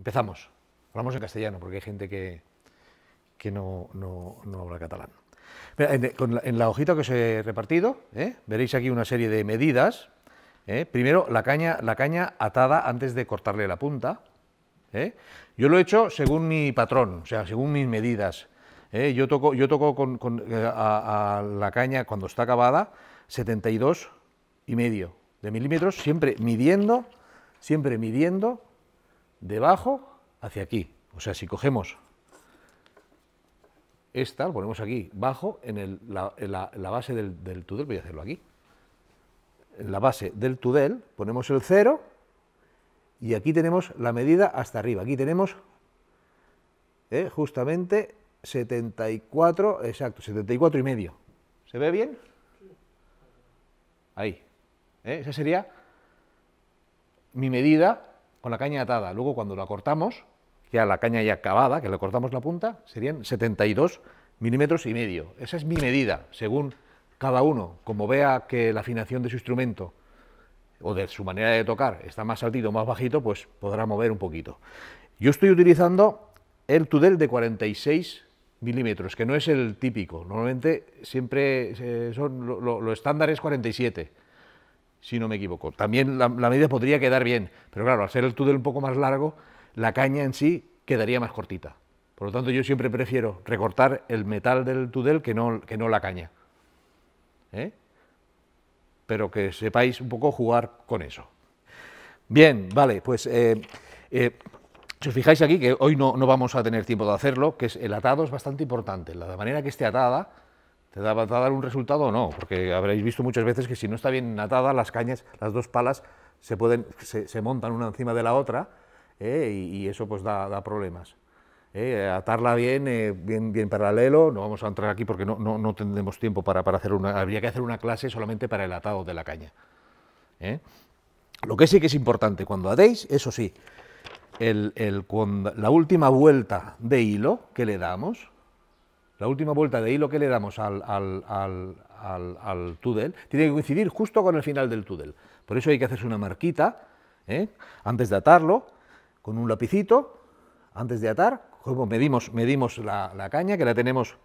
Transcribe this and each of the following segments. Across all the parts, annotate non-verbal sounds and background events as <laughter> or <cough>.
Empezamos. Hablamos en castellano porque hay gente que, no, habla catalán. En, la hojita que os he repartido, ¿eh? veréis aquí una serie de medidas. ¿eh? Primero, la caña, la caña atada antes de cortarle la punta. ¿eh? Yo lo he hecho según mi patrón, o sea, según mis medidas. Yo toco, yo toco a, la caña cuando está acabada 72 y medio de milímetros, siempre midiendo, siempre midiendo debajo hacia aquí. O sea, si cogemos esta, lo ponemos aquí, bajo, en, el, la, base del, tudel, voy a hacerlo aquí, en la base del tudel ponemos el 0 y aquí tenemos la medida hasta arriba. Aquí tenemos eh, justamente 74, exacto, 74 y medio. ¿Se ve bien? Ahí. ¿Eh? esa sería mi medida con la caña atada. Luego cuando la cortamos, ya la caña ya acabada, que le cortamos la punta, serían 72 milímetros y medio. Esa es mi medida, según cada uno, como vea que la afinación de su instrumento o de su manera de tocar está más altito o más bajito, pues podrá mover un poquito. Yo estoy utilizando el Tudel de 46 milímetros, que no es el típico. Normalmente siempre eh, son los estándares lo estándar es 47 si no me equivoco. También la, medida podría quedar bien, pero claro, al ser el tudel un poco más largo, la caña en sí quedaría más cortita. Por lo tanto, yo siempre prefiero recortar el metal del tudel que no, que no la caña. ¿eh? Pero que sepáis un poco jugar con eso. Bien, vale, pues eh, eh, si os fijáis aquí, que hoy no, no, vamos a tener tiempo de hacerlo, que es el atado es bastante importante. La manera que esté atada te va a dar un resultado o no, porque habréis visto muchas veces que si no está bien atada, las cañas, las dos palas, se, pueden, se, montan una encima de la otra ¿eh? y, eso pues da, problemas. ¿eh? Atarla eh, bien, bien, paralelo, no vamos a entrar aquí porque no, tendremos tiempo para, hacer una, habría que hacer una clase solamente para el atado de la caña. Lo que sí que es importante cuando atéis, eso sí, el, el, la última vuelta de hilo que le damos, la última vuelta de hilo que le damos al, al, tiene que coincidir justo con el final del túnel Por eso hay que hacerse una marquita ¿eh? antes de atarlo con un lapicito, antes de atar, como medimos, medimos la, caña que la, tenemos,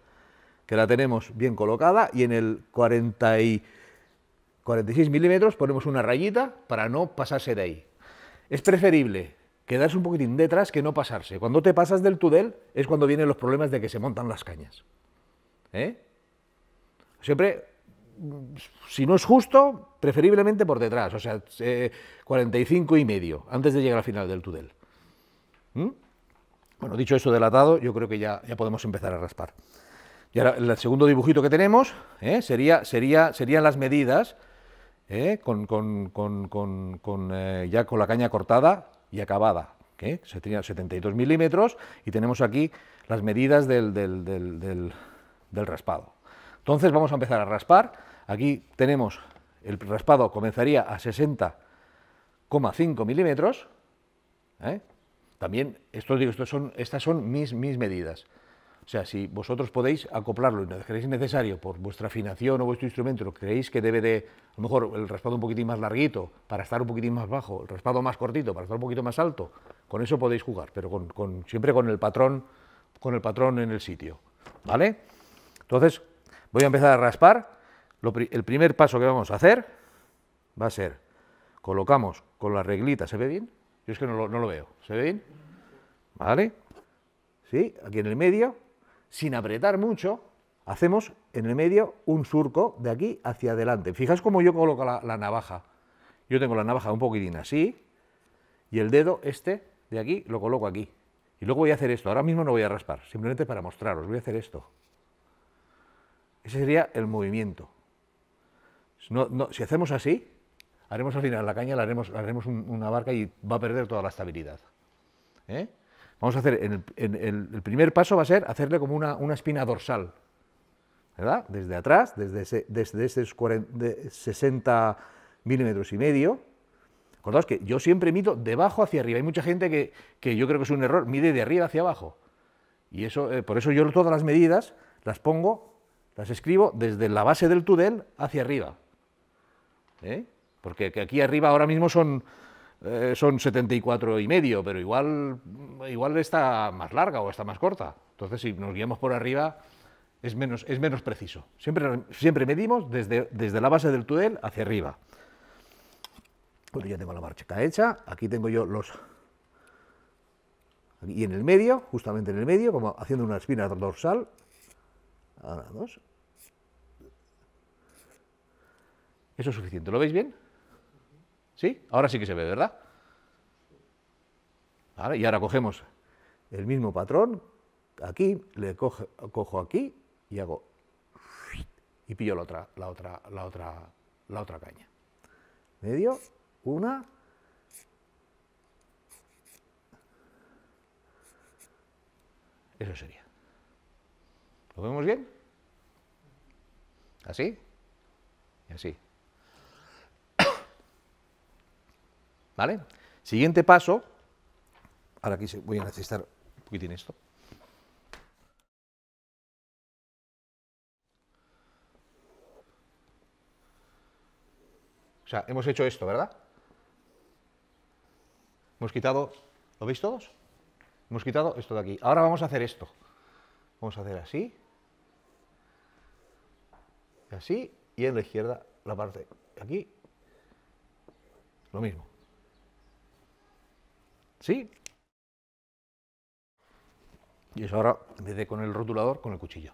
que la tenemos bien colocada y en el 40 46 milímetros ponemos una rayita para no pasarse de ahí. Es preferible quedarse un poquitín detrás que no pasarse. Cuando te pasas del tudel es cuando vienen los problemas de que se montan las cañas. ¿Eh? Siempre, si no es justo, preferiblemente por detrás, o sea, eh, 45 y medio, antes de llegar al final del tudel. ¿Mm? Bueno, dicho eso atado... yo creo que ya, ya podemos empezar a raspar. Y ahora, el segundo dibujito que tenemos ¿eh? sería, sería, serían las medidas, ¿eh? con, con, con, con eh, ya con la caña cortada, y acabada, que se tenía 72 milímetros, y tenemos aquí las medidas del, raspado. Entonces vamos a empezar a raspar. Aquí tenemos el raspado comenzaría a 60,5 milímetros. ¿eh? También, esto digo, estos son, estas son mis, mis medidas. O sea, si vosotros podéis acoplarlo y lo creéis necesario por vuestra afinación o vuestro instrumento, creéis que debe de, a lo mejor, el raspado un poquitín más larguito para estar un poquitín más bajo, el raspado más cortito para estar un poquito más alto, con eso podéis jugar, pero con, siempre con el, patrón, con el patrón en el sitio, ¿vale? Entonces, voy a empezar a raspar. el primer paso que vamos a hacer va a ser, colocamos con la reglita, ¿se ve bien? Yo es que no lo, no lo veo, ¿se ve bien? ¿Vale? ¿Sí? Aquí en el medio sin apretar mucho, hacemos en el medio un surco de aquí hacia adelante. Fijaos cómo yo coloco la, navaja. Yo tengo la navaja un poquitín así y el dedo este de aquí lo coloco aquí. Y luego voy a hacer esto. Ahora mismo no voy a raspar, simplemente para mostraros. Voy a hacer esto. Ese sería el movimiento. si hacemos así, haremos al final la caña, la haremos, haremos una barca y va a perder toda la estabilidad. ¿Eh? Vamos a hacer, el, primer paso va a ser hacerle como una, espina dorsal, ¿verdad? Desde atrás, desde, esos 60 milímetros y medio. Acordaos que yo siempre mido de abajo hacia arriba. Hay mucha gente que, yo creo que es un error, mide de arriba hacia abajo. Y eso, eh, por eso yo todas las medidas las pongo, las escribo desde la base del tudel hacia arriba. ¿Eh? Porque aquí arriba ahora mismo son eh, son 74 y medio, pero igual, igual está más larga o está más corta. Entonces, si nos guiamos por arriba, es menos, es menos preciso. Siempre, siempre medimos desde, desde la base del túnel hacia arriba. Bueno, ya tengo la marcha hecha. Aquí tengo yo los... Y en el medio, justamente en el medio, como haciendo una espina dorsal. Eso es suficiente. ¿Lo veis bien? ¿Sí? Ahora sí que se ve, ¿verdad? Y ahora cogemos el mismo patrón, aquí, le cojo, cojo aquí y hago y pillo la otra, la otra, la otra, la otra caña. Medio, una. Eso sería. ¿Lo vemos bien? ¿Así? Y así. ¿Vale? Siguiente paso. Ahora aquí voy a necesitar un poquitín esto. O sea, hemos hecho esto, ¿verdad? Hemos quitado, ¿lo veis todos? Hemos quitado esto de aquí. Ahora vamos a hacer esto. Vamos a hacer así. así. Y en la izquierda la parte de aquí. Lo mismo. ¿Sí? Y eso ahora, en con el rotulador, con el cuchillo.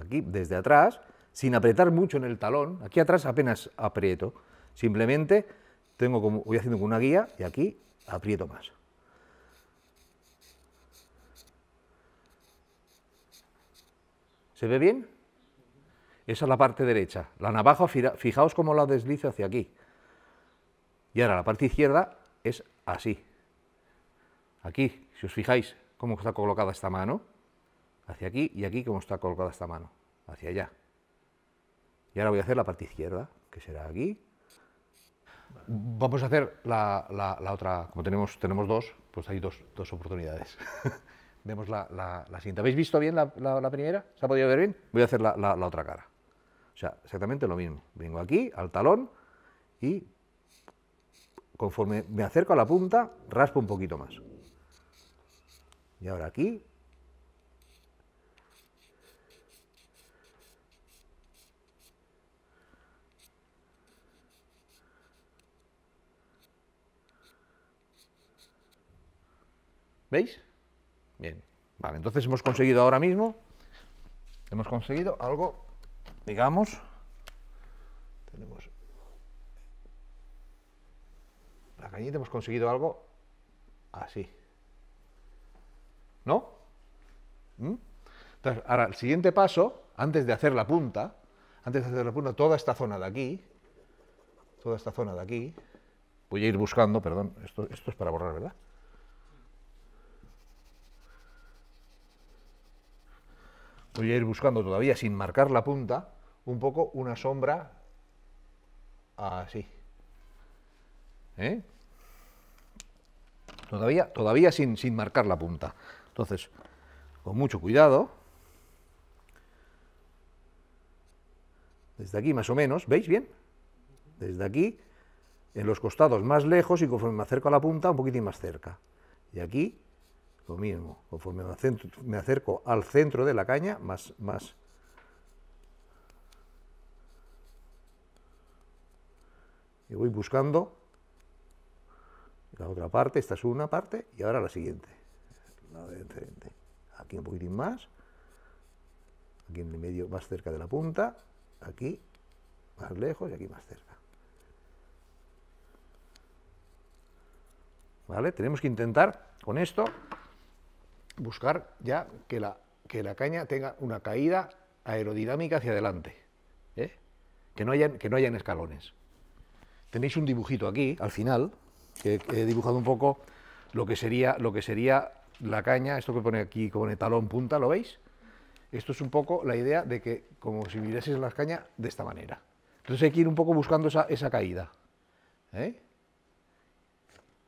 Aquí, desde atrás, sin apretar mucho en el talón, aquí atrás apenas aprieto, simplemente tengo como, voy haciendo con una guía y aquí aprieto más. ¿Se ve bien? Esa es la parte derecha. La navaja, fijaos cómo la deslizo hacia aquí. Y ahora la parte izquierda es así. Aquí, si os fijáis cómo está colocada esta mano, hacia aquí y aquí cómo está colocada esta mano, hacia allá. Y ahora voy a hacer la parte izquierda, que será aquí. Vamos a hacer la, otra, como tenemos, tenemos dos, pues hay dos, dos oportunidades. <laughs> Vemos la, la, siguiente. ¿Habéis visto bien la, primera? ¿Se ha podido ver bien? Voy a hacer la otra cara. O sea, exactamente lo mismo. Vengo aquí, al talón, y Conforme me acerco a la punta, raspo un poquito más. Y ahora aquí. ¿Veis? Bien. Vale, entonces hemos conseguido ahora mismo, hemos conseguido algo, digamos, tenemos hemos conseguido algo así. ¿No? ¿Mm? Entonces, ahora, el siguiente paso, antes de hacer la punta, antes de hacer la punta, toda esta zona de aquí, toda esta zona de aquí, voy a ir buscando, perdón, esto, esto es para borrar, ¿verdad? Voy a ir buscando todavía, sin marcar la punta, un poco una sombra así. ¿Eh? Todavía, sin, sin marcar la punta. Entonces, con mucho cuidado, desde aquí más o menos, ¿veis bien? Desde aquí, en los costados más lejos y conforme me acerco a la punta, un poquitín más cerca. Y aquí, lo mismo, conforme me, me acerco al centro de la caña, más, más. Y voy buscando la otra parte, esta es una parte y ahora la siguiente. Aquí un poquitín más, aquí en el medio más cerca de la punta, aquí más lejos y aquí más cerca. ¿Vale? Tenemos que intentar con esto buscar ya que la, que la caña tenga una caída aerodinámica hacia adelante, ¿eh? que, no hayan, que no hayan escalones. Tenéis un dibujito aquí, al final, he dibujado un poco lo que sería, lo que sería la caña, esto que pone aquí, con pone talón punta, ¿lo veis? Esto es un poco la idea de que como si mirases las cañas de esta manera. Entonces hay que ir un poco buscando esa, caída. ¿eh?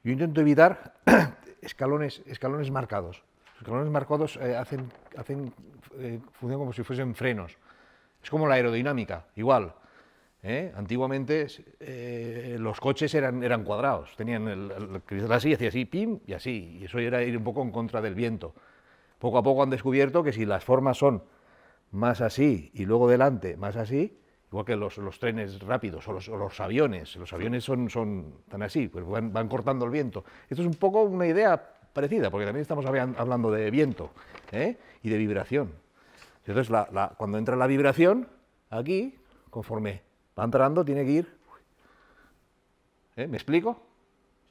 Yo intento evitar <coughs> escalones, escalones marcados. Los escalones marcados eh, hacen, hacen eh, funcionan como si fuesen frenos. Es como la aerodinámica, igual. ¿eh? Antiguamente eh, los coches eran, eran cuadrados, tenían el, cristal así, hacía así, pim, y así, y eso era ir un poco en contra del viento. Poco a poco han descubierto que si las formas son más así y luego delante más así, igual que los, trenes rápidos o los, aviones, los aviones son, son tan así, pues van, cortando el viento. Esto es un poco una idea parecida, porque también estamos hablando de viento ¿eh? y de vibración. Entonces, la, cuando entra la vibración, aquí, conforme Va entrando, tiene que ir. ¿Eh? ¿Me explico?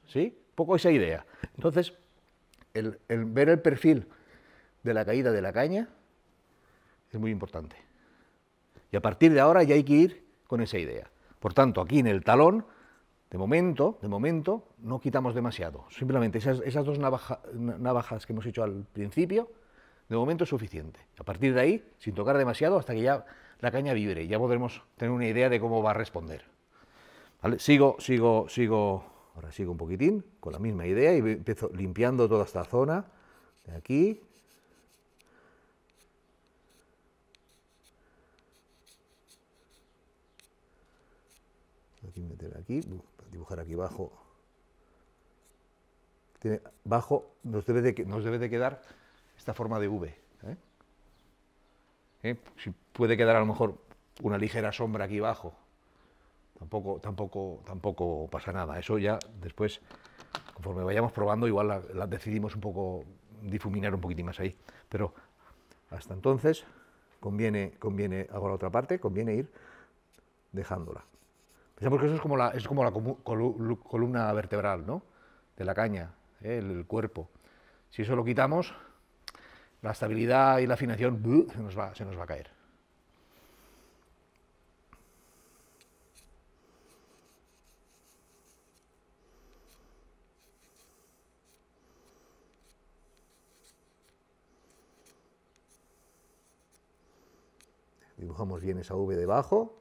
¿Sí? Un poco esa idea. Entonces, el, ver el perfil de la caída de la caña es muy importante. Y a partir de ahora ya hay que ir con esa idea. Por tanto, aquí en el talón, de momento, de momento, no quitamos demasiado. Simplemente esas, dos navajas que hemos hecho al principio, de momento es suficiente. A partir de ahí, sin tocar demasiado, hasta que ya la caña vibre, ya podremos tener una idea de cómo va a responder. Sigo, sigo, sigo, ahora sigo un poquitín con la misma idea y empiezo limpiando toda esta zona de aquí. Aquí meter aquí, dibujar aquí abajo. bajo nos debe, de, nos debe de quedar esta forma de V. ¿eh? Si puede quedar a lo mejor una ligera sombra aquí abajo, tampoco, tampoco, tampoco pasa nada. Eso ya después, conforme vayamos probando, igual la, decidimos un poco difuminar un poquitín más ahí. Pero hasta entonces conviene, conviene, hago la otra parte, conviene ir dejándola. Pensamos que eso es como la, es como la columna vertebral, ¿no? De la caña, ¿eh? el cuerpo. Si eso lo quitamos, la estabilidad y la afinación se nos va, se nos va a caer. Dibujamos bien esa V debajo.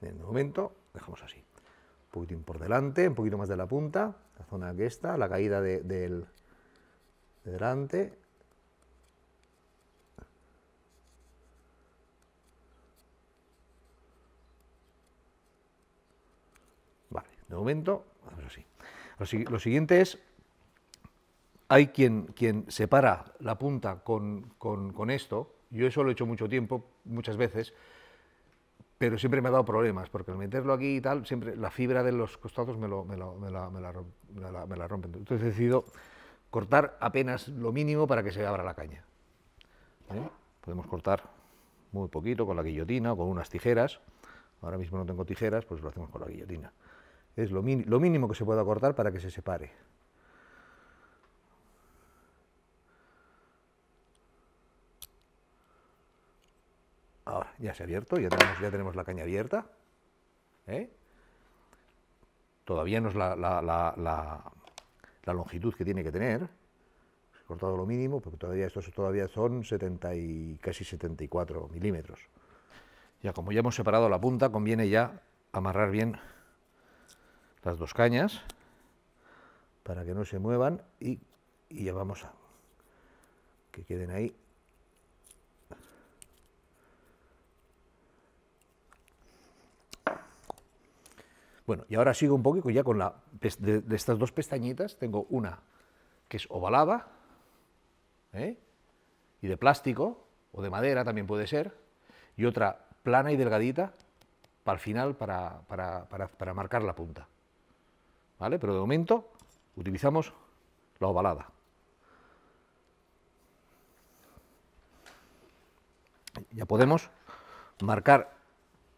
En el momento, dejamos así. Un poquito por delante, un poquito más de la punta, la zona que está, la caída de, delante. Vale, de momento, sí. Lo, lo, siguiente es, hay quien, quien separa la punta con, con esto, yo eso lo he hecho mucho tiempo, muchas veces, pero siempre me ha dado problemas, porque al meterlo aquí y tal, siempre la fibra de los costados me, la, me rompen. Entonces he decidido cortar apenas lo mínimo para que se abra la caña. ¿Eh? Podemos cortar muy poquito con la guillotina o con unas tijeras. Ahora mismo no tengo tijeras, pues lo hacemos con la guillotina. Es lo, lo mínimo que se pueda cortar para que se separe. Ahora, ya se ha abierto, ya tenemos, la caña abierta. ¿eh? Todavía no es la, longitud que tiene que tener. He cortado lo mínimo, porque todavía estos todavía son 70 y casi 74 milímetros. Ya como ya hemos separado la punta, conviene ya amarrar bien las dos cañas para que no se muevan y, y ya vamos a que queden ahí Bueno, y ahora sigo un poquito ya con la, de, estas dos pestañitas, tengo una que es ovalada ¿eh? y de plástico o de madera también puede ser, y otra plana y delgadita para el final, para, para marcar la punta. ¿Vale? Pero de momento utilizamos la ovalada. Ya podemos marcar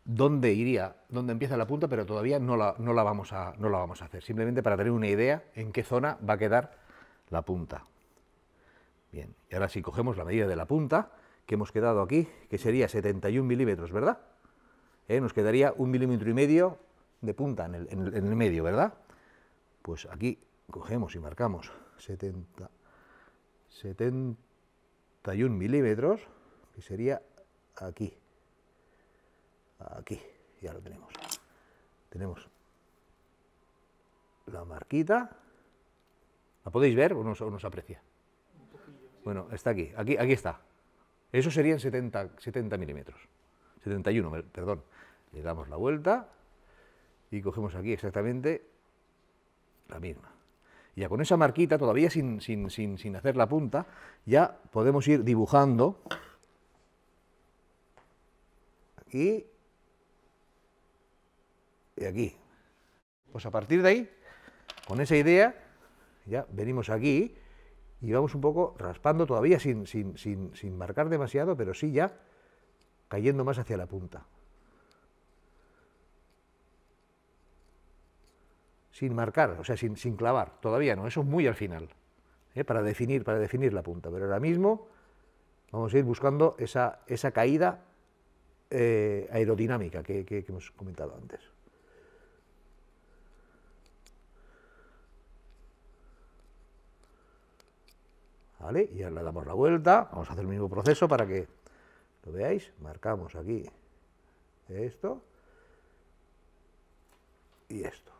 dónde iría, dónde empieza la punta, pero todavía no la, no la, vamos a, no la vamos a hacer, simplemente para tener una idea en qué zona va a quedar la punta. Bien, y ahora si cogemos la medida de la punta, que hemos quedado aquí, que sería 71 milímetros, ¿verdad? Eh, nos quedaría un milímetro y medio de punta en el, en, el, medio, ¿verdad? Pues aquí cogemos y marcamos 70, 71 milímetros, que sería aquí. Aquí, ya lo tenemos. Tenemos la marquita. ¿La podéis ver o no, aprecia? Bueno, está aquí, aquí, aquí está. Eso serían 70, 70 milímetros. 71, perdón. Le damos la vuelta y cogemos aquí exactamente la misma. ya con esa marquita, todavía sin, sin, sin, sin hacer la punta, ya podemos ir dibujando aquí y aquí. Pues a partir de ahí, con esa idea, ya venimos aquí y vamos un poco raspando todavía sin, sin, marcar demasiado, pero sí ya cayendo más hacia la punta. Sin marcar, o sea, sin, clavar, todavía no, eso es muy al final, ¿eh? para, definir, para definir la punta. Pero ahora mismo vamos a ir buscando esa, esa caída eh, aerodinámica que hemos comentado antes. ¿vale? Y ahora le damos la vuelta, vamos a hacer el mismo proceso para que lo veáis, marcamos aquí esto y esto.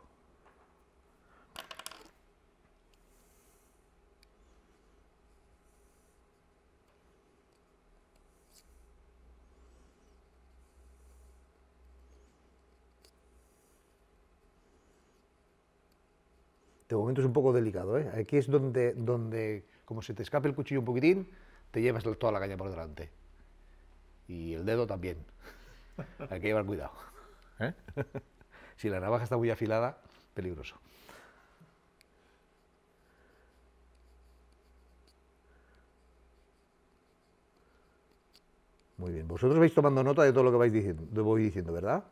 De momento es un poco delicado, ¿eh? Aquí es donde, donde como se te escape el cuchillo un poquitín, te llevas toda la caña por delante. Y el dedo también. <laughs> Hay que llevar cuidado. ¿Eh? <laughs> si la navaja está muy afilada, peligroso. Muy bien, vosotros vais tomando nota de todo lo que vais diciendo, voy diciendo, ¿verdad?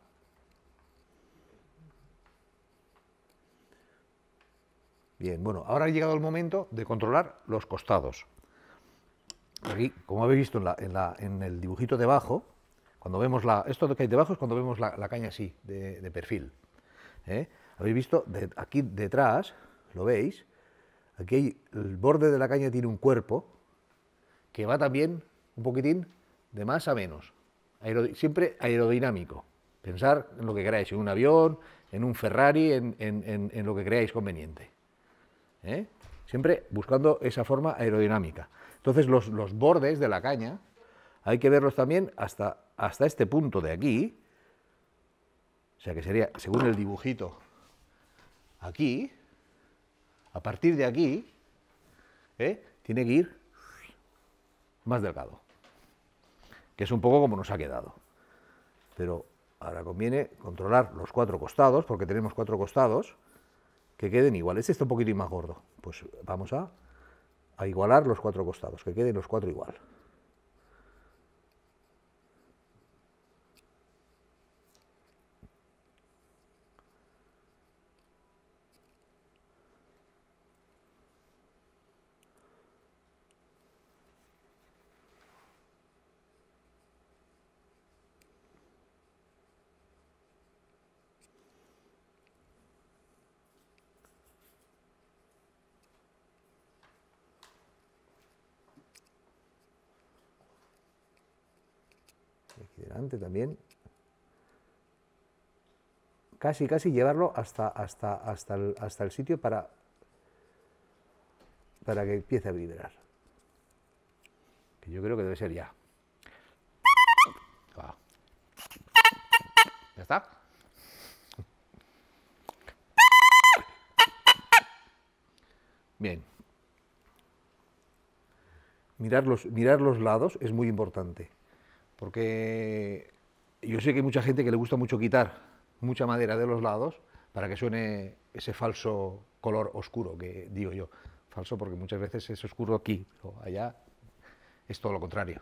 Bien, bueno, ahora ha llegado el momento de controlar los costados. Aquí, como habéis visto en, el dibujito debajo, cuando vemos la, esto que hay debajo es cuando vemos la, caña así, de, perfil. ¿eh? Habéis visto, aquí detrás, ¿lo veis? Aquí el borde de la caña tiene un cuerpo que va también un poquitín de más a menos, siempre aerodinámico. Pensar en lo que queráis, en un avión, en un Ferrari, en lo que creáis conveniente. ¿eh? siempre buscando esa forma aerodinámica. Entonces los, bordes de la caña hay que verlos también hasta, hasta este punto de aquí, o sea que sería, según el dibujito, aquí, a partir de aquí, ¿eh? tiene que ir más delgado, que es un poco como nos ha quedado. Pero ahora conviene controlar los cuatro costados, porque tenemos cuatro costados, que queden iguales. Este está un poquito más gordo, pues vamos a, a igualar los cuatro costados, que queden los cuatro igual. aquí delante también, casi, casi llevarlo hasta, hasta, hasta, el, sitio para, para que empiece a vibrar. Que yo creo que debe ser ya. ¿Ya está? Bien. Mirar mirar los lados es muy importante porque yo sé que hay mucha gente que le gusta mucho quitar mucha madera de los lados para que suene ese falso color oscuro que digo yo. Falso porque muchas veces es oscuro aquí, o allá es todo lo contrario.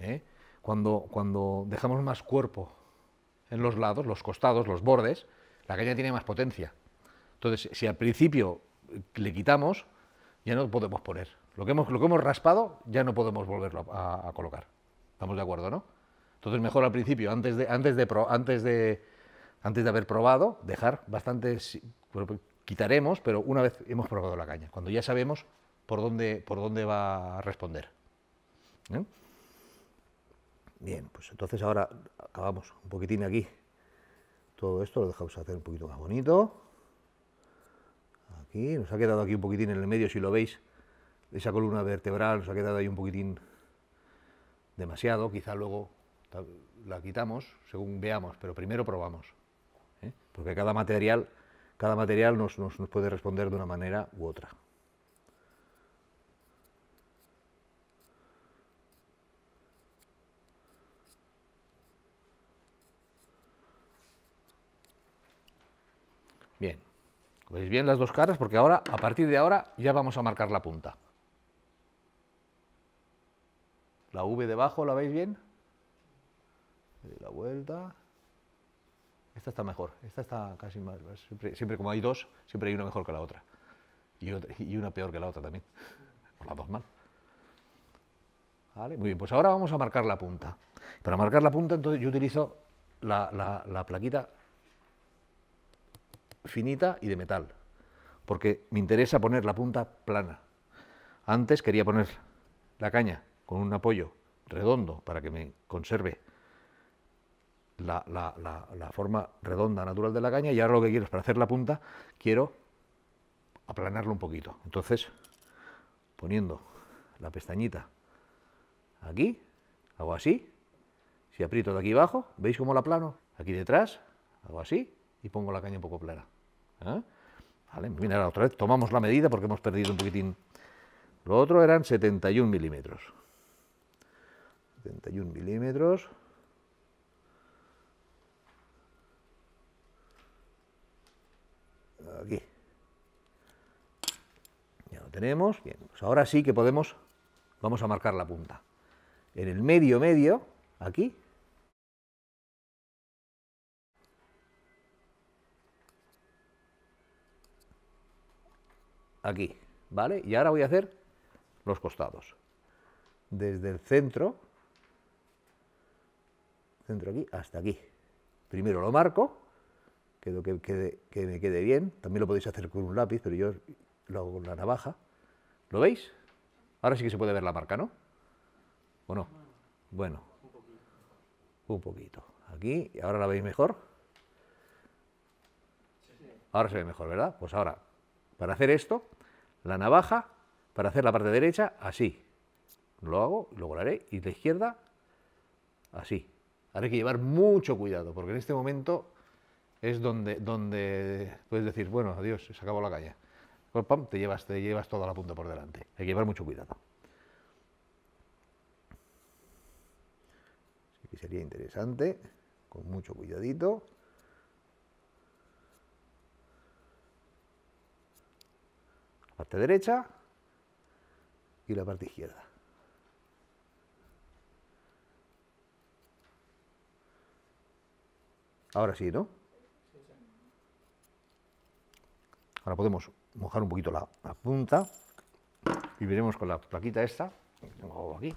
¿eh? Cuando, cuando dejamos más cuerpo en los lados, los costados, los bordes, la caña tiene más potencia. Entonces, si al principio le quitamos, ya no podemos poner. Lo que hemos, lo que raspado ya no podemos volverlo a colocar. Estamos de acuerdo, ¿no? Entonces mejor al principio, antes de, antes de, antes de, antes de haber probado, dejar bastante, pues, quitaremos, pero una vez hemos probado la caña, cuando ya sabemos por dónde, por dónde va a responder. ¿eh? Bien, pues entonces ahora acabamos un poquitín aquí. Todo esto lo dejamos hacer un poquito más bonito. Aquí, nos ha quedado aquí un poquitín en el medio, si lo veis, esa columna vertebral nos ha quedado ahí un poquitín demasiado, quizá luego la quitamos, según veamos, pero primero probamos. ¿eh? Porque cada material, cada material nos, nos puede responder de una manera u otra. Bien, veis bien las dos caras porque ahora, a partir de ahora, ya vamos a marcar la punta. La V debajo, ¿la veis bien? Le doy la vuelta. Esta está mejor, esta está casi más. Siempre, como hay dos, siempre hay una mejor que la otra. Y, una peor que la otra también. Las dos mal. Muy bien, pues ahora vamos a marcar la punta. Para marcar la punta, entonces yo utilizo la plaquita finita y de metal, porque me interesa poner la punta plana. Antes quería poner la caña con un apoyo redondo para que me conserve la, forma redonda natural de la caña y ahora lo que quiero es para hacer la punta quiero aplanarlo un poquito. Entonces, poniendo la pestañita aquí, hago así, si aprieto de aquí abajo, ¿veis cómo la plano? Aquí detrás, hago así y pongo la caña un poco plana. ¿eh? Vale, otra vez tomamos la medida porque hemos perdido un poquitín. Lo otro eran 71 milímetros. 71 milímetros. Aquí. Ya lo tenemos. Bien, pues ahora sí que podemos, vamos a marcar la punta. En el medio medio, aquí, aquí, ¿vale? Y ahora voy a hacer los costados. Desde el centro centro aquí hasta aquí. Primero lo marco, que, que, me quede bien. También lo podéis hacer con un lápiz, pero yo lo hago con la navaja. ¿Lo veis? Ahora sí que se puede ver la marca, ¿no? ¿O no? Bueno, un poquito. Aquí, ¿y ahora la veis mejor. Ahora se ve mejor, ¿verdad? Pues ahora, para hacer esto, la navaja, para hacer la parte derecha, así. Lo hago, luego lo haré, y la izquierda, así hay que llevar mucho cuidado, porque en este momento es donde, puedes decir, bueno, adiós, se acabó la caña. Pues, te llevas, llevas toda la punta por delante. Hay que llevar mucho cuidado. que sería interesante, con mucho cuidadito. La parte derecha y la parte izquierda. Ahora sí, ¿no? Ahora podemos mojar un poquito la, punta y veremos con la plaquita esta aquí.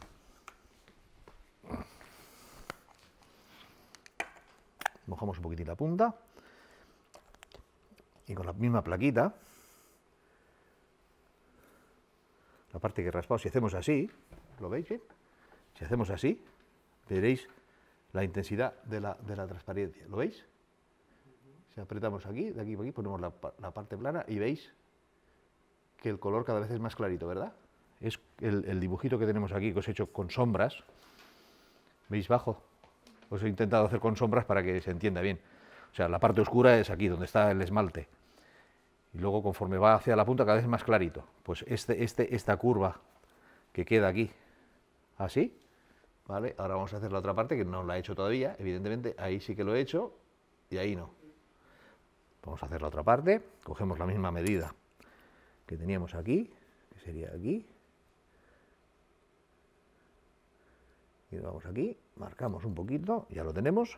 Mojamos un poquitito la punta y con la misma plaquita, la parte que he raspado, si hacemos así, ¿lo veis bien? Si hacemos así, veréis la intensidad de la, de la transparencia. ¿Lo veis? Si apretamos aquí, de aquí para aquí, ponemos la, la, parte plana y veis que el color cada vez es más clarito, ¿verdad? Es el, dibujito que tenemos aquí, que os he hecho con sombras. ¿Veis bajo? Os he intentado hacer con sombras para que se entienda bien. O sea, la parte oscura es aquí, donde está el esmalte. Y luego, conforme va hacia la punta, cada vez más clarito. Pues este, este, esta curva que queda aquí, así, ¿Ah, Ahora vamos a hacer la otra parte que no la he hecho todavía, evidentemente, ahí sí que lo he hecho y ahí no. Vamos a hacer la otra parte, cogemos la misma medida que teníamos aquí, que sería aquí, y vamos aquí, marcamos un poquito, ya lo tenemos.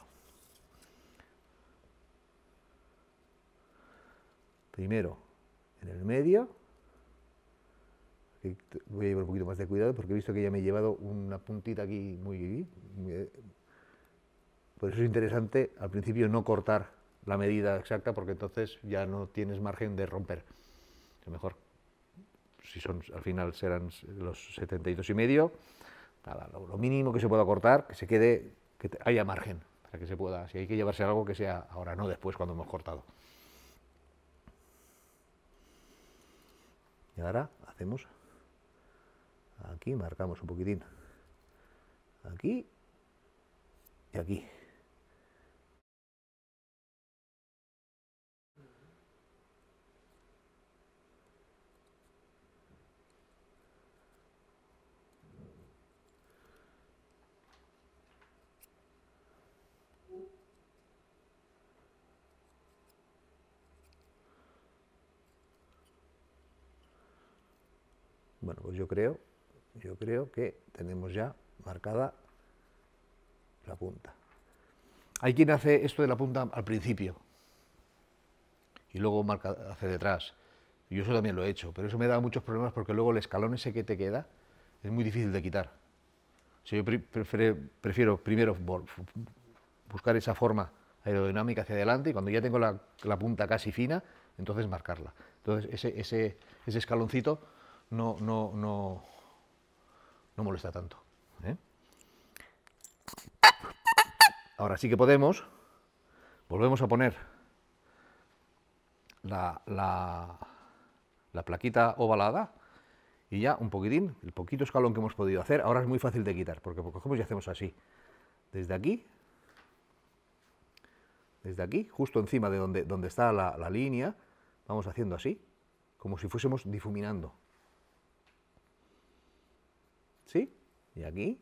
Primero en el medio, voy a llevar un poquito más de cuidado porque he visto que ya me he llevado una puntita aquí muy... Eh, por pues eso es interesante al principio no cortar la medida exacta porque entonces ya no tienes margen de romper. lo mejor. Si son, al final serán los 72 y medio, lo, mínimo que se pueda cortar, que se quede, que haya margen para que se pueda. Si hay que llevarse algo que sea ahora, no después cuando hemos cortado. Y ahora hacemos Aquí marcamos un poquitín. Aquí y aquí. Bueno, pues yo creo yo creo que tenemos ya marcada la punta. Hay quien hace esto de la punta al principio y luego marca, hace detrás. Yo eso también lo he hecho, pero eso me da muchos problemas porque luego el escalón ese que te queda es muy difícil de quitar. yo prefiero, primero buscar esa forma aerodinámica hacia adelante y cuando ya tengo la, punta casi fina, entonces marcarla. Entonces ese, ese, ese escaloncito no, no molesta tanto. ¿eh? Ahora sí que podemos, volvemos a poner la, plaquita ovalada y ya un poquitín, el poquito escalón que hemos podido hacer, ahora es muy fácil de quitar, porque cogemos y hacemos así, desde aquí, desde aquí, justo encima de donde, donde está la línea, vamos haciendo así, como si fuésemos difuminando. ¿Sí? Y aquí.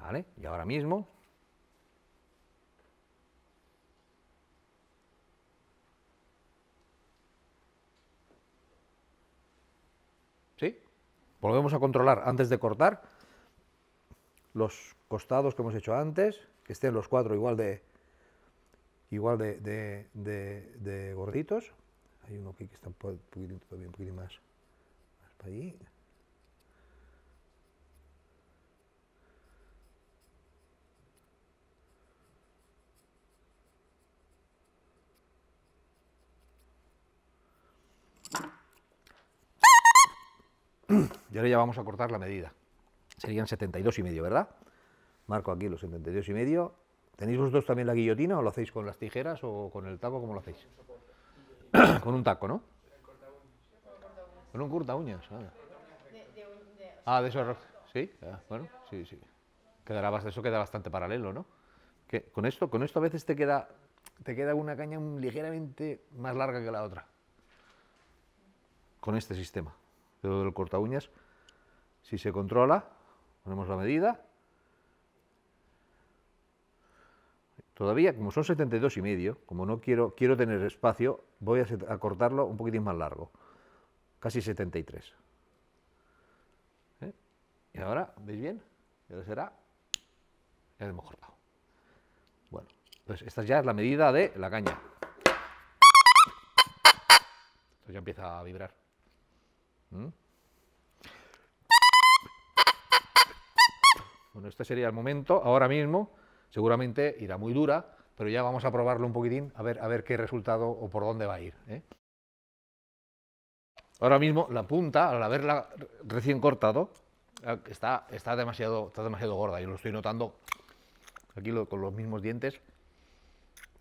¿Vale? Y ahora mismo ¿Sí? Volvemos a controlar antes de cortar los costados que hemos hecho antes, que estén los cuatro igual de igual de, de, de, gorditos. Hay uno aquí que está un poquito un poquito más, más para allí. <clears throat> Y ahora ya vamos a cortar la medida. Serían 72 y medio, ¿verdad? marco aquí los 72 y medio. ¿Tenéis vosotros también la guillotina o lo hacéis con las tijeras o con el taco? ¿Cómo lo hacéis? <coughs> con un taco, ¿no? Con un corta uñas. Ah, ah de eso. Sí, ah, bueno, sí, sí. Quedará, eso queda bastante paralelo, ¿no? con esto, con esto a veces te queda, te queda una caña ligeramente más larga que la otra. Con este sistema. de el corta uñas, si se controla, ponemos la medida Todavía, como son 72 y medio, como no quiero, quiero tener espacio, voy a, cortarlo un poquitín más largo, casi 73. ¿Eh? Y ahora, ¿veis bien? será, ya lo hemos cortado. Bueno, pues esta ya es la medida de la caña. Esto ya empieza a vibrar. ¿Mm? Bueno, este sería el momento, ahora mismo, Seguramente irá muy dura, pero ya vamos a probarlo un poquitín a ver, a ver qué resultado o por dónde va a ir. ¿eh? Ahora mismo la punta, al haberla recién cortado, ah, está, está, demasiado, está demasiado gorda. Yo lo estoy notando aquí con los mismos dientes.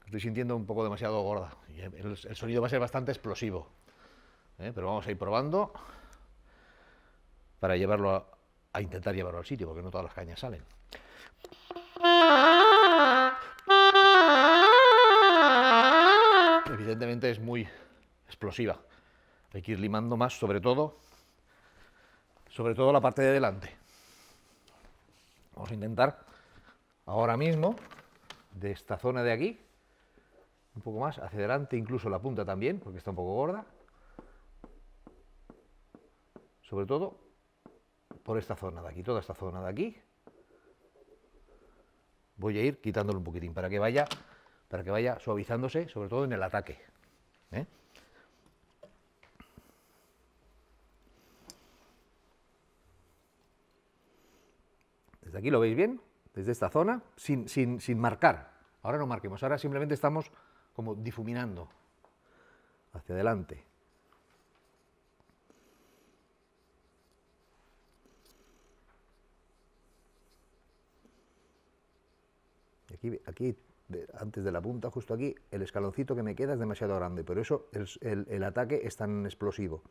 Estoy sintiendo un poco demasiado gorda. El, sonido va a ser bastante explosivo. ¿eh? Pero vamos a ir probando para llevarlo a intentar llevarlo al sitio, porque no todas las cañas salen. Evidentemente es muy explosiva. Hay que ir limando más, sobre todo, sobre todo la parte de delante. Vamos a intentar ahora mismo, de esta zona de aquí, un poco más, hacia adelante, incluso la punta también, porque está un poco gorda. Sobre todo por esta zona de aquí, toda esta zona de aquí, voy a ir quitándolo un poquitín para que vaya, para que vaya suavizándose, sobre todo en el ataque. ¿eh? Desde aquí lo veis bien, desde esta zona, sin, sin marcar. Ahora no marquemos, ahora simplemente estamos como difuminando hacia adelante. aquí, antes de la punta, justo aquí, el escaloncito que me queda es demasiado grande, pero eso, el, ataque es tan explosivo.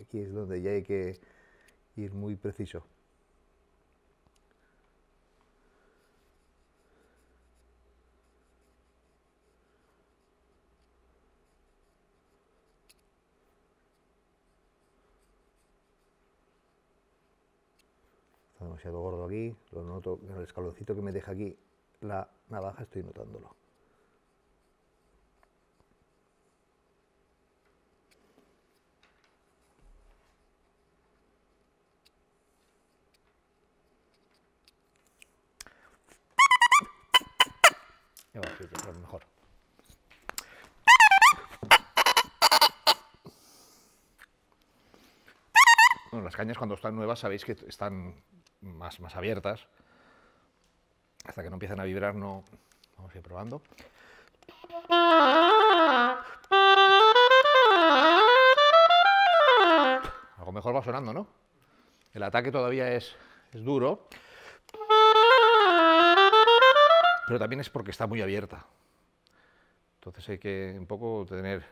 Aquí es donde ya hay que ir muy preciso. demasiado gordo aquí, lo noto en el escaloncito que me deja aquí la navaja, estoy notándolo. mejor. Bueno, las cañas cuando están nuevas sabéis que están más, más abiertas, hasta que no empiezan a vibrar, no... Vamos a ir probando. Algo mejor va sonando, ¿no? El ataque todavía es, es duro, pero también es porque está muy abierta. Entonces hay que un poco tener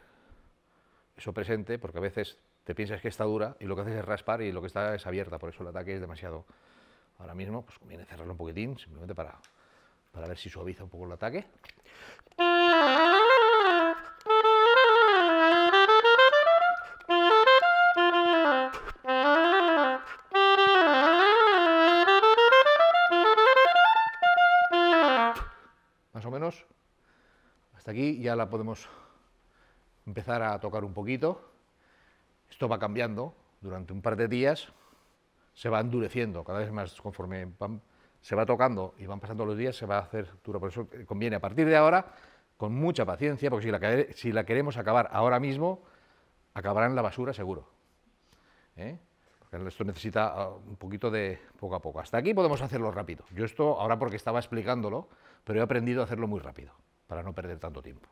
eso presente, porque a veces te piensas que está dura y lo que haces es raspar y lo que está es abierta, por eso el ataque es demasiado, Ahora mismo pues conviene cerrarlo un poquitín, simplemente para, para ver si suaviza un poco el ataque. Más o menos. Hasta aquí ya la podemos empezar a tocar un poquito. Esto va cambiando durante un par de días se va endureciendo cada vez más conforme se va tocando y van pasando los días, se va a hacer duro. Por eso eh, conviene a partir de ahora, con mucha paciencia, porque si la, si la queremos acabar ahora mismo, acabará en la basura seguro. ¿eh? esto necesita ah, un poquito de poco a poco. Hasta aquí podemos hacerlo rápido. Yo esto, ahora porque estaba explicándolo, pero he aprendido a hacerlo muy rápido, para no perder tanto tiempo.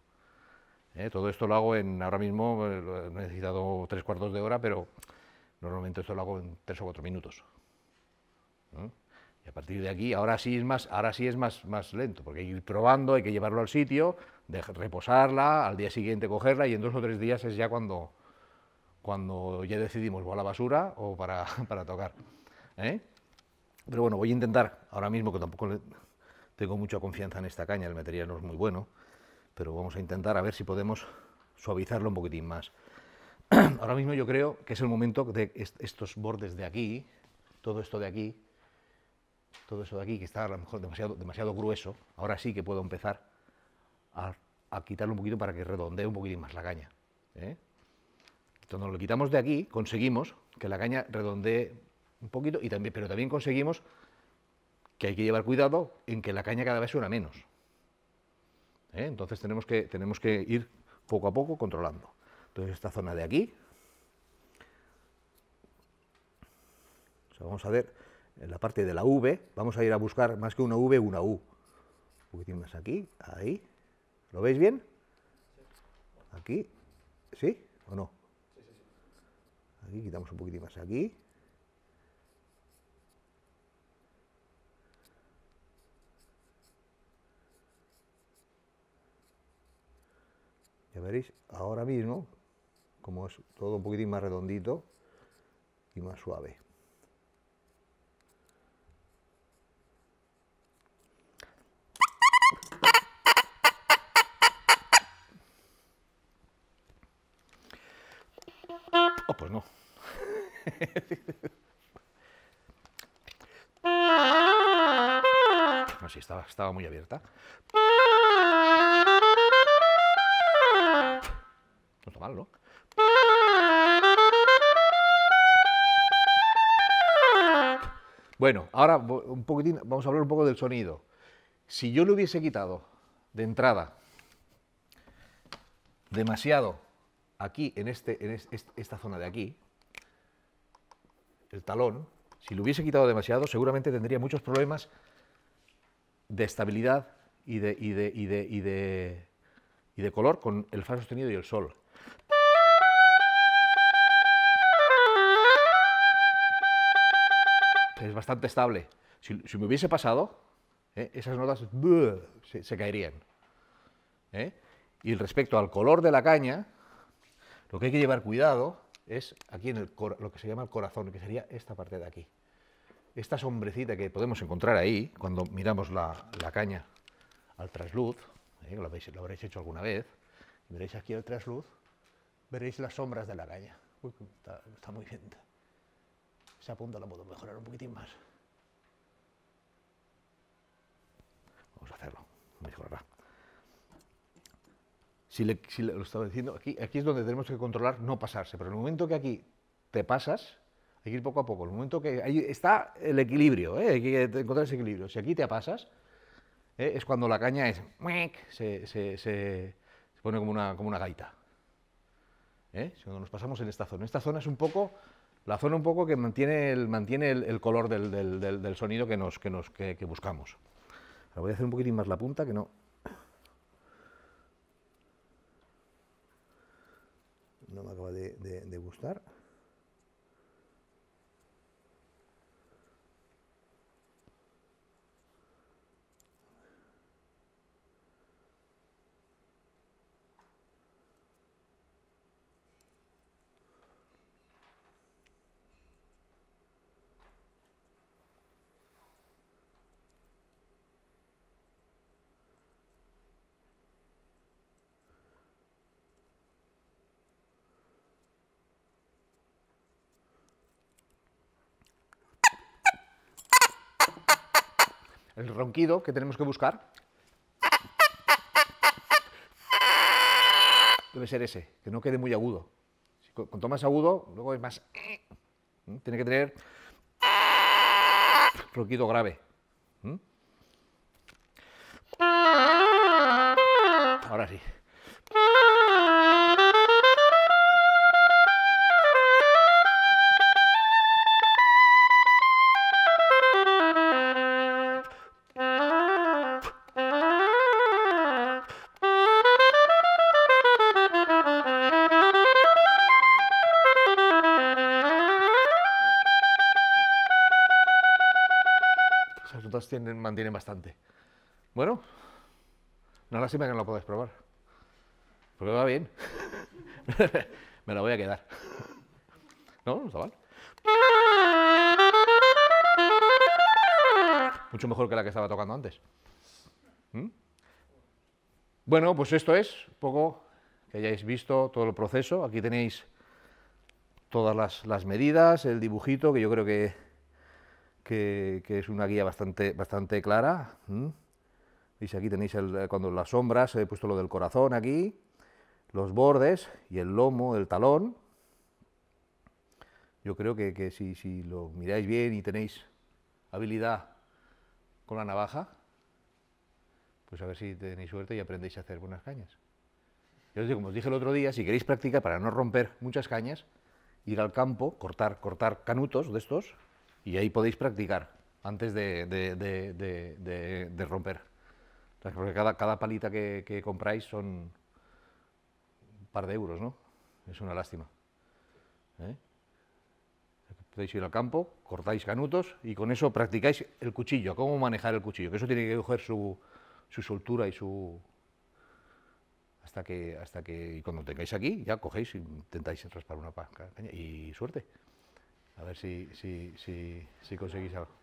¿eh? Todo esto lo hago en, ahora mismo, he necesitado tres cuartos de hora, pero Normalmente esto lo hago en tres o cuatro minutos. Y a partir de aquí, ahora sí es más, ahora sí es más, más lento, porque hay que ir probando, hay que llevarlo al sitio, reposarla, al día siguiente cogerla, y en dos o tres días es ya cuando, cuando ya decidimos o a la basura o para, <laughs> tocar. ¿Eh? Pero bueno, voy a intentar, ahora mismo que tampoco tengo mucha confianza en esta caña, el material no es muy bueno, pero vamos a intentar a ver si podemos suavizarlo un poquitín más. <clears throat> ahora mismo yo creo que es el momento de estos bordes de aquí, todo esto de aquí, todo eso de aquí, que está a lo mejor demasiado, grueso, ahora sí que puedo empezar a, quitarlo un poquito para que redondee un poquito más la caña. ¿eh? Cuando lo quitamos de aquí, conseguimos que la caña redondee un poquito, y también, pero también conseguimos que hay que llevar cuidado en que la caña cada vez suena menos. ¿eh? Entonces tenemos que, tenemos que ir poco a poco controlando. Entonces esta zona de aquí. vamos a ver en la parte de la V, vamos a ir a buscar más que una V, una U. Un poquitín más aquí, ahí. ¿Lo veis bien? Aquí, ¿sí o no? Aquí quitamos un poquitín más aquí. ya veréis, ahora mismo como es todo un poquitín más redondito y más suave. Oh, pues no. Así <laughs> estaba, estaba muy abierta. No está mal, ¿no? Bueno, ahora un vamos a hablar un poco del sonido. Si yo le hubiese quitado de entrada demasiado aquí, en, este, en esta zona de aquí, el talón, si lo hubiese quitado demasiado, seguramente tendría muchos problemas de estabilidad y de, y de, y de color con el fa sostenido y el sol. es bastante estable. Si, me hubiese pasado, eh, esas notas se, caerían. Eh. Y respecto al color de la caña, lo que hay que llevar cuidado es aquí en el lo que se llama el corazón, que sería esta parte de aquí. Esta sombrecita que podemos encontrar ahí, cuando miramos la, caña al trasluz, eh, lo, habréis hecho alguna vez, veréis aquí el trasluz, veréis las sombras de la caña. está muy bien se apunta la puedo mejorar un poquitín más. Vamos a hacerlo, mejorará. Si, lo estaba diciendo, aquí, aquí es donde tenemos que controlar no pasarse, pero en el momento que aquí te pasas, hay que ir poco a poco. el momento que ahí está el equilibrio, ¿eh? hay que encontrar ese equilibrio. Si aquí te pasas, ¿eh? es cuando la caña es se, pone como una, como una gaita. ¿eh? cuando nos pasamos en esta zona. Esta zona es un poco la zona un poco que mantiene el, mantiene el, color del, sonido que, nos, que, nos, que, buscamos. voy a hacer un poquitín más la punta, que no... No me acaba de gustar. el ronquido que tenemos que buscar debe ser ese, que no quede muy agudo. cuanto más agudo, luego es más... Tiene que tener ronquido grave. Ahora sí. mantienen bastante. Bueno, no lástima que no lo podáis probar. Porque va bien. <laughs> Me la voy a quedar. ¿No? está mal? Mucho mejor que la que estaba tocando antes. ¿Mm? Bueno, pues esto es un poco que hayáis visto todo el proceso. Aquí tenéis todas las, las medidas, el dibujito, que yo creo que que, es una guía bastante, bastante clara. aquí tenéis eh, cuando las sombras, he puesto lo del corazón aquí, los bordes y el lomo, el talón. Yo creo que, si, lo miráis bien y tenéis habilidad con la navaja, pues a ver si tenéis suerte y aprendéis a hacer buenas cañas. Yo como os dije el otro día, si queréis practicar para no romper muchas cañas, ir al campo, cortar, cortar canutos de estos, y ahí podéis practicar antes de, romper. Porque cada, palita que, compráis son un par de euros, ¿no? Es una lástima. ¿eh? Podéis ir al campo, cortáis canutos y con eso practicáis el cuchillo, cómo manejar el cuchillo, que eso tiene que coger su, su soltura y su, hasta que, hasta que y cuando tengáis aquí, ya cogéis y e intentáis raspar una panca, y suerte. A ver si, si, si, si conseguís algo.